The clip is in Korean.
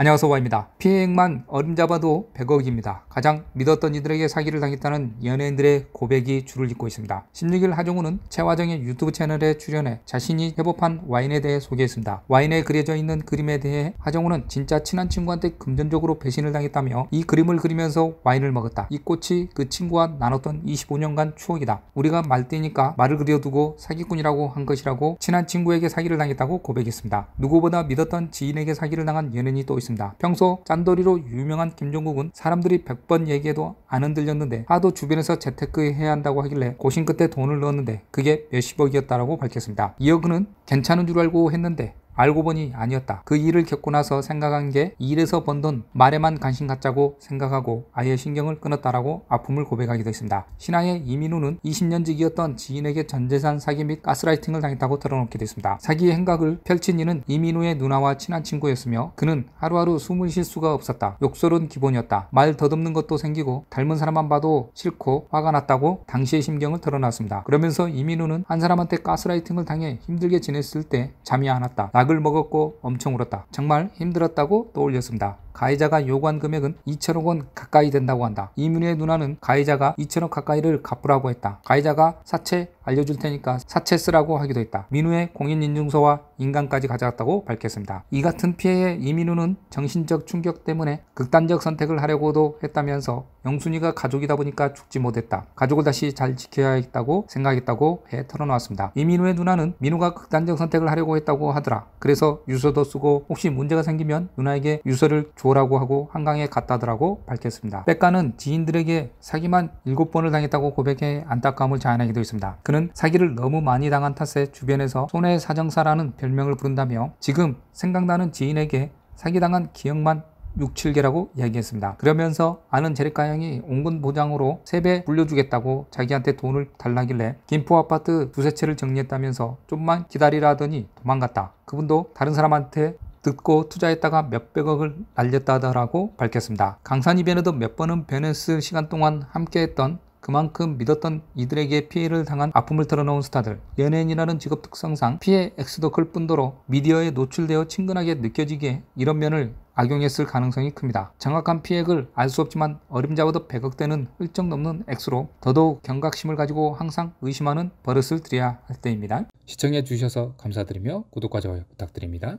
안녕하세요 와입니다. 피해액만 얼음 잡아도 100억입니다. 가장 믿었던 이들에게 사기를 당했다는 연예인들의 고백이 줄을 잇고 있습니다. 16일 하정우는 최화정의 유튜브 채널에 출연해 자신이 협업한 와인에 대해 소개했습니다. 와인에 그려져 있는 그림에 대해 하정우는 진짜 친한 친구한테 금전적으로 배신을 당했다며 이 그림을 그리면서 와인을 먹었다. 이 꽃이 그 친구와 나눴던 25년간 추억이다. 우리가 말띠니까 말을 그려두고 사기꾼이라고 한 것이라고 친한 친구에게 사기를 당했다고 고백했습니다. 누구보다 믿었던 지인에게 사기를 당한 연예인이 또 있습니다. 평소 짠돌이로 유명한 김종국은 사람들이 100번 얘기해도 안 흔들렸는데 하도 주변에서 재테크해야 한다고 하길래 고심 끝에 돈을 넣었는데 그게 몇십억이었다라고 밝혔습니다. 이어 그는 괜찮은 줄 알고 했는데 알고 보니 아니었다. 그 일을 겪고 나서 생각한 게 일에서 번 돈 말에만 관심 갖자고 생각하고 아예 신경을 끊었다라고 아픔을 고백하기도 했습니다. 신하의 이민우는 20년지기였던 지인에게 전재산 사기 및 가스라이팅을 당했다고 털어놓기도 했습니다. 사기의 행각을 펼친 이는 이민우의 누나와 친한 친구였으며 그는 하루하루 숨을 쉴 수가 없었다. 욕설은 기본이었다. 말 더듬는 것도 생기고 닮은 사람만 봐도 싫고 화가 났다고 당시의 심경을 털어놨습니다. 그러면서 이민우는 한 사람한테 가스라이팅을 당해 힘들게 지냈을 때 잠이 안 왔다. 약을 먹었고 엄청 울었다. 정말 힘들었다고 떠올렸습니다. 가해자가 요구한 금액은 2천억 원 가까이 된다고 한다. 이민우의 누나는 가해자가 2천억 가까이를 갚으라고 했다. 가해자가 사채 알려줄 테니까 사채 쓰라고 하기도 했다. 민우의 공인인증서와 인간까지 가져갔다고 밝혔습니다. 이 같은 피해에 이민우는 정신적 충격 때문에 극단적 선택을 하려고도 했다면서 영순이가 가족이다 보니까 죽지 못했다. 가족을 다시 잘 지켜야 했다고 생각했다고 해 털어놓았습니다. 이민우의 누나는 민우가 극단적 선택을 하려고 했다고 하더라. 그래서 유서도 쓰고 혹시 문제가 생기면 누나에게 유서를 줘라고 하고 한강에 갔다더라고 밝혔습니다. 백가는 지인들에게 사기만 7번을 당했다고 고백해 안타까움을 자아내기도 했습니다. 그는 그는 사기를 너무 많이 당한 탓에 주변에서 손해 사정사라는 별명을 부른다며 지금 생각나는 지인에게 사기당한 기억만 6, 7개라고 이야기했습니다. 그러면서 아는 제리카 형이 온근 보장으로 세배 불려주겠다고 자기한테 돈을 달라길래 김포 아파트 두세 채를 정리했다면서 좀만 기다리라더니 도망갔다. 그분도 다른 사람한테 듣고 투자했다가 몇백억을 날렸다더라고 밝혔습니다. 강산이 변해도몇 번은 변했을 시간 동안 함께했던 그만큼 믿었던 이들에게 피해를 당한 아픔을 털어놓은 스타들 연예인이라는 직업 특성상 피해 액수도 클 뿐더러 미디어에 노출되어 친근하게 느껴지기에 이런 면을 악용했을 가능성이 큽니다. 정확한 피해액을 알 수 없지만 어림잡아도 100억대는 훌쩍 넘는 액수로 더더욱 경각심을 가지고 항상 의심하는 버릇을 드려야할 때입니다. 시청해 주셔서 감사드리며 구독과 좋아요 부탁드립니다.